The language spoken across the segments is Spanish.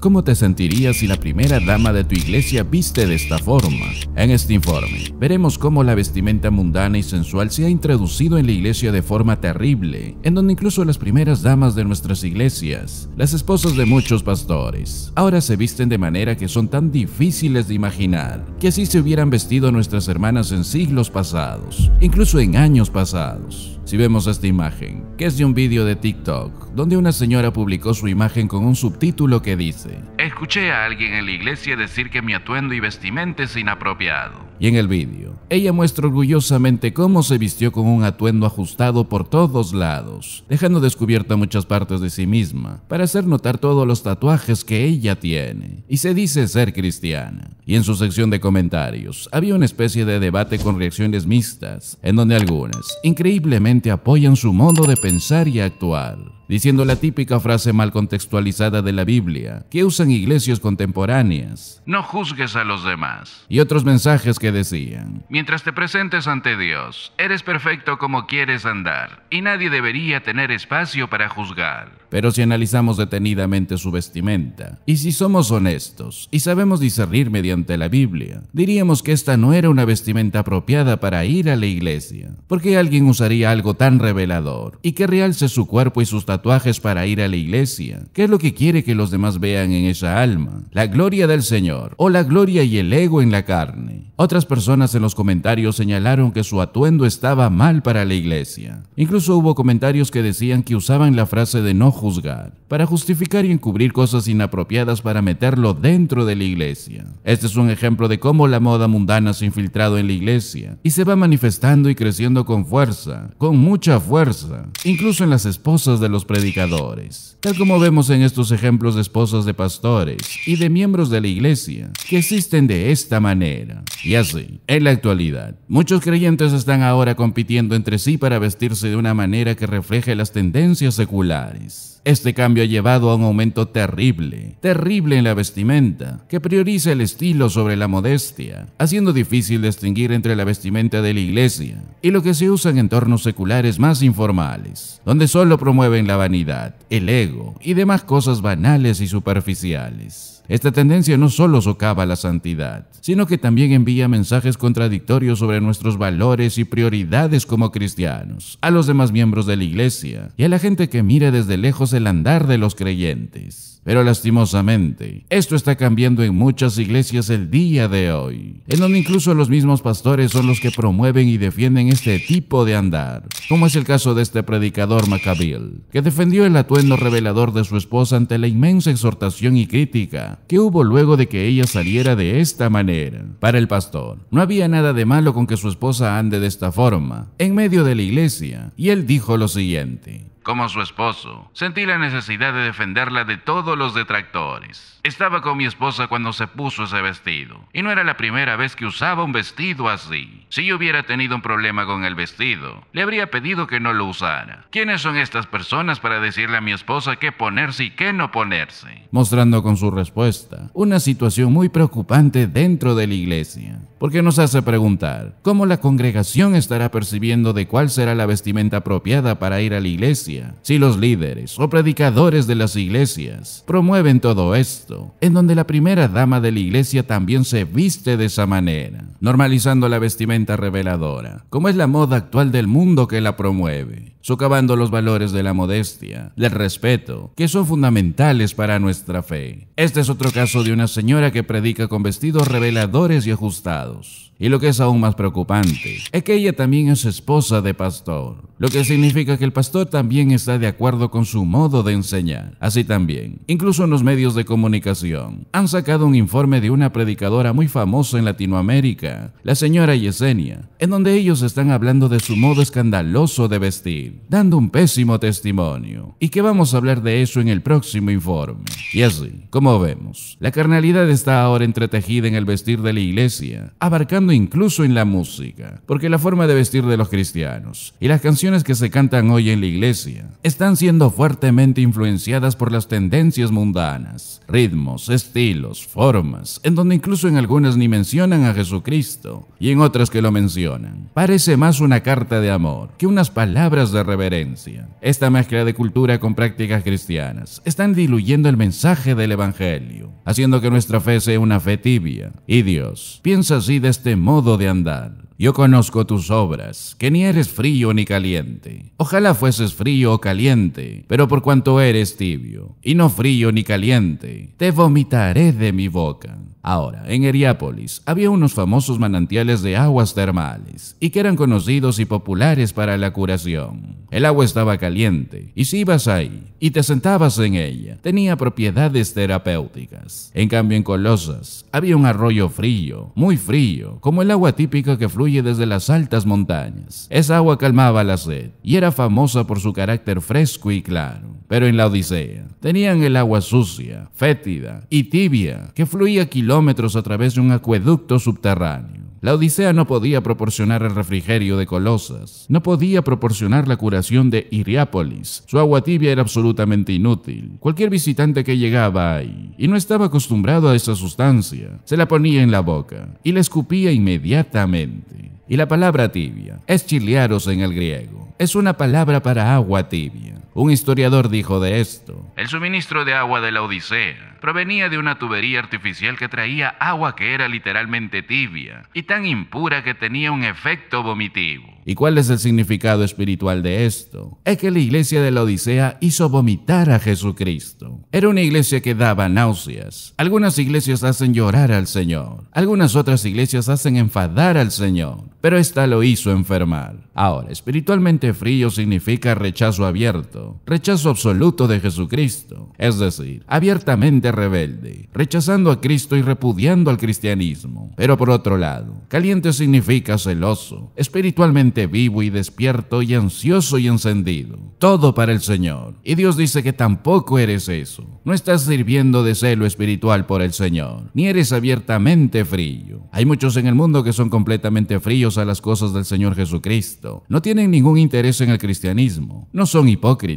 ¿Cómo te sentirías si la primera dama de tu iglesia viste de esta forma? En este informe, veremos cómo la vestimenta mundana y sensual se ha introducido en la iglesia de forma terrible, en donde incluso las primeras damas de nuestras iglesias, las esposas de muchos pastores, ahora se visten de manera que son tan difíciles de imaginar, que así se hubieran vestido nuestras hermanas en siglos pasados, incluso en años pasados. Si vemos esta imagen, que es de un vídeo de TikTok, donde una señora publicó su imagen con un subtítulo que dice, Escuché a alguien en la iglesia decir que mi atuendo y vestimenta es inapropiado y en el vídeo, ella muestra orgullosamente cómo se vistió con un atuendo ajustado por todos lados, dejando descubierta muchas partes de sí misma para hacer notar todos los tatuajes que ella tiene y se dice ser cristiana. Y en su sección de comentarios había una especie de debate con reacciones mixtas, en donde algunas increíblemente apoyan su modo de pensar y actuar, diciendo la típica frase mal contextualizada de la Biblia que usan iglesias contemporáneas. No juzgues a los demás. Y otros mensajes que decían. Mientras te presentes ante Dios, eres perfecto como quieres andar y nadie debería tener espacio para juzgar pero si analizamos detenidamente su vestimenta, y si somos honestos y sabemos discernir mediante la Biblia, diríamos que esta no era una vestimenta apropiada para ir a la iglesia, porque alguien usaría algo tan revelador y que realce su cuerpo y sus tatuajes para ir a la iglesia, ¿Qué es lo que quiere que los demás vean en esa alma, la gloria del Señor o la gloria y el ego en la carne. Otras personas en los comentarios señalaron que su atuendo estaba mal para la iglesia. Incluso hubo comentarios que decían que usaban la frase de no juzgar para justificar y encubrir cosas inapropiadas para meterlo dentro de la iglesia. Este es un ejemplo de cómo la moda mundana se ha infiltrado en la iglesia y se va manifestando y creciendo con fuerza, con mucha fuerza, incluso en las esposas de los predicadores. Tal como vemos en estos ejemplos de esposas de pastores y de miembros de la iglesia que existen de esta manera. Y así, en la actualidad, muchos creyentes están ahora compitiendo entre sí para vestirse de una manera que refleje las tendencias seculares. Este cambio ha llevado a un aumento terrible, terrible en la vestimenta, que prioriza el estilo sobre la modestia, haciendo difícil distinguir entre la vestimenta de la iglesia y lo que se usa en entornos seculares más informales, donde solo promueven la vanidad, el ego y demás cosas banales y superficiales. Esta tendencia no solo socava la santidad, sino que también envía mensajes contradictorios sobre nuestros valores y prioridades como cristianos, a los demás miembros de la iglesia y a la gente que mira desde lejos el andar de los creyentes. Pero lastimosamente, esto está cambiando en muchas iglesias el día de hoy, en donde incluso los mismos pastores son los que promueven y defienden este tipo de andar, como es el caso de este predicador Macabil, que defendió el atuendo revelador de su esposa ante la inmensa exhortación y crítica que hubo luego de que ella saliera de esta manera. Para el pastor, no había nada de malo con que su esposa ande de esta forma, en medio de la iglesia, y él dijo lo siguiente. Como su esposo, sentí la necesidad de defenderla de todo los detractores. Estaba con mi esposa cuando se puso ese vestido, y no era la primera vez que usaba un vestido así. Si yo hubiera tenido un problema con el vestido, le habría pedido que no lo usara. ¿Quiénes son estas personas para decirle a mi esposa qué ponerse y qué no ponerse? Mostrando con su respuesta una situación muy preocupante dentro de la iglesia, porque nos hace preguntar cómo la congregación estará percibiendo de cuál será la vestimenta apropiada para ir a la iglesia, si los líderes o predicadores de las iglesias promueven todo esto, en donde la primera dama de la iglesia también se viste de esa manera, normalizando la vestimenta reveladora, como es la moda actual del mundo que la promueve, socavando los valores de la modestia, del respeto, que son fundamentales para nuestra fe. Este es otro caso de una señora que predica con vestidos reveladores y ajustados y lo que es aún más preocupante es que ella también es esposa de pastor, lo que significa que el pastor también está de acuerdo con su modo de enseñar. Así también, incluso en los medios de comunicación, han sacado un informe de una predicadora muy famosa en Latinoamérica, la señora Yesenia, en donde ellos están hablando de su modo escandaloso de vestir, dando un pésimo testimonio, y que vamos a hablar de eso en el próximo informe. Y así, como vemos, la carnalidad está ahora entretejida en el vestir de la iglesia, abarcando incluso en la música, porque la forma de vestir de los cristianos y las canciones que se cantan hoy en la iglesia están siendo fuertemente influenciadas por las tendencias mundanas, ritmos, estilos, formas, en donde incluso en algunas ni mencionan a Jesucristo y en otras que lo mencionan. Parece más una carta de amor que unas palabras de reverencia. Esta mezcla de cultura con prácticas cristianas están diluyendo el mensaje del Evangelio, haciendo que nuestra fe sea una fe tibia. Y Dios piensa así de este modo de andar. Yo conozco tus obras, que ni eres frío ni caliente. Ojalá fueses frío o caliente, pero por cuanto eres tibio, y no frío ni caliente, te vomitaré de mi boca. Ahora, en Heriápolis había unos famosos manantiales de aguas termales, y que eran conocidos y populares para la curación. El agua estaba caliente, y si ibas ahí y te sentabas en ella, tenía propiedades terapéuticas. En cambio, en Colosas había un arroyo frío, muy frío, como el agua típica que fluye desde las altas montañas. Esa agua calmaba la sed y era famosa por su carácter fresco y claro. Pero en la Odisea tenían el agua sucia, fétida y tibia que fluía kilómetros a través de un acueducto subterráneo. La Odisea no podía proporcionar el refrigerio de Colosas, no podía proporcionar la curación de Iriápolis, su agua tibia era absolutamente inútil. Cualquier visitante que llegaba ahí y no estaba acostumbrado a esa sustancia, se la ponía en la boca y la escupía inmediatamente. Y la palabra tibia es chiliaros en el griego, es una palabra para agua tibia. Un historiador dijo de esto. El suministro de agua de la Odisea provenía de una tubería artificial que traía agua que era literalmente tibia y tan impura que tenía un efecto vomitivo. ¿Y cuál es el significado espiritual de esto? Es que la iglesia de la Odisea hizo vomitar a Jesucristo. Era una iglesia que daba náuseas. Algunas iglesias hacen llorar al Señor. Algunas otras iglesias hacen enfadar al Señor. Pero esta lo hizo enfermar. Ahora, espiritualmente frío significa rechazo abierto rechazo absoluto de Jesucristo, es decir, abiertamente rebelde, rechazando a Cristo y repudiando al cristianismo. Pero por otro lado, caliente significa celoso, espiritualmente vivo y despierto y ansioso y encendido, todo para el Señor. Y Dios dice que tampoco eres eso, no estás sirviendo de celo espiritual por el Señor, ni eres abiertamente frío. Hay muchos en el mundo que son completamente fríos a las cosas del Señor Jesucristo, no tienen ningún interés en el cristianismo, no son hipócritas,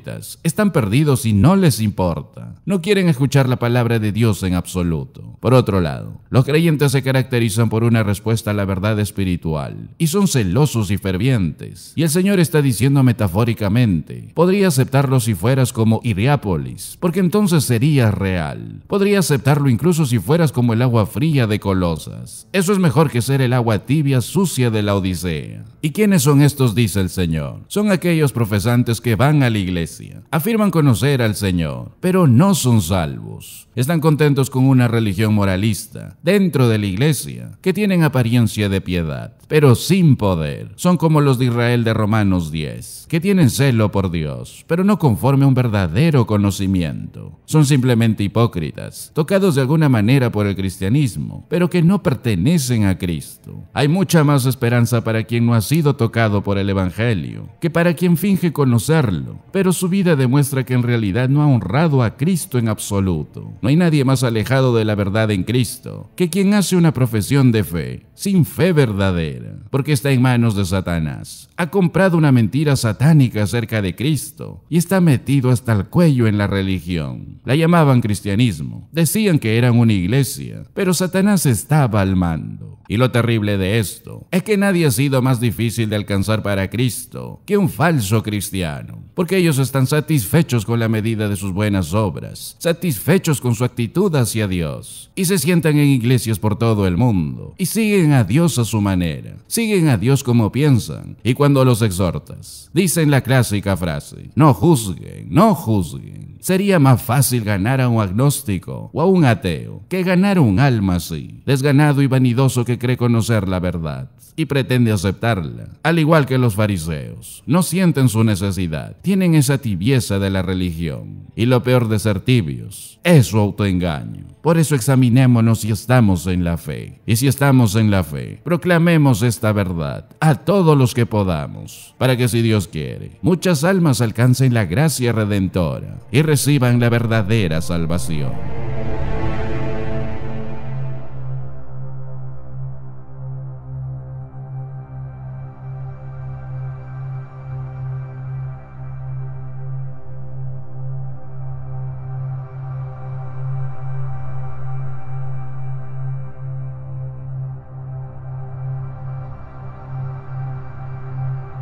están perdidos y no les importa. No quieren escuchar la palabra de Dios en absoluto. Por otro lado, los creyentes se caracterizan por una respuesta a la verdad espiritual y son celosos y fervientes. Y el Señor está diciendo metafóricamente, podría aceptarlo si fueras como Iriápolis, porque entonces sería real. Podría aceptarlo incluso si fueras como el agua fría de Colosas. Eso es mejor que ser el agua tibia sucia de la Odisea. ¿Y quiénes son estos? dice el Señor. Son aquellos profesantes que van a la iglesia Afirman conocer al Señor, pero no son salvos. Están contentos con una religión moralista dentro de la iglesia, que tienen apariencia de piedad, pero sin poder. Son como los de Israel de Romanos 10, que tienen celo por Dios, pero no conforme a un verdadero conocimiento. Son simplemente hipócritas, tocados de alguna manera por el cristianismo, pero que no pertenecen a Cristo. Hay mucha más esperanza para quien no ha sido tocado por el Evangelio, que para quien finge conocerlo, pero su vida demuestra que en realidad no ha honrado a Cristo en absoluto. No hay nadie más alejado de la verdad en Cristo que quien hace una profesión de fe, sin fe verdadera, porque está en manos de Satanás. Ha comprado una mentira satánica acerca de Cristo y está metido hasta el cuello en la religión. La llamaban cristianismo, decían que eran una iglesia, pero Satanás estaba al mando. Y lo terrible de esto es que nadie ha sido más difícil de alcanzar para Cristo que un falso cristiano, porque ellos están satisfechos con la medida de sus buenas obras, satisfechos con su actitud hacia Dios, y se sientan en iglesias por todo el mundo, y siguen a Dios a su manera, siguen a Dios como piensan, y cuando los exhortas, dicen la clásica frase, no juzguen, no juzguen. Sería más fácil ganar a un agnóstico o a un ateo que ganar un alma así, desganado y vanidoso que cree conocer la verdad y pretende aceptarla, al igual que los fariseos. No sienten su necesidad, tienen esa tibieza de la religión. Y lo peor de ser tibios es su autoengaño. Por eso examinémonos si estamos en la fe. Y si estamos en la fe, proclamemos esta verdad a todos los que podamos, para que si Dios quiere, muchas almas alcancen la gracia redentora y reciban la verdadera salvación.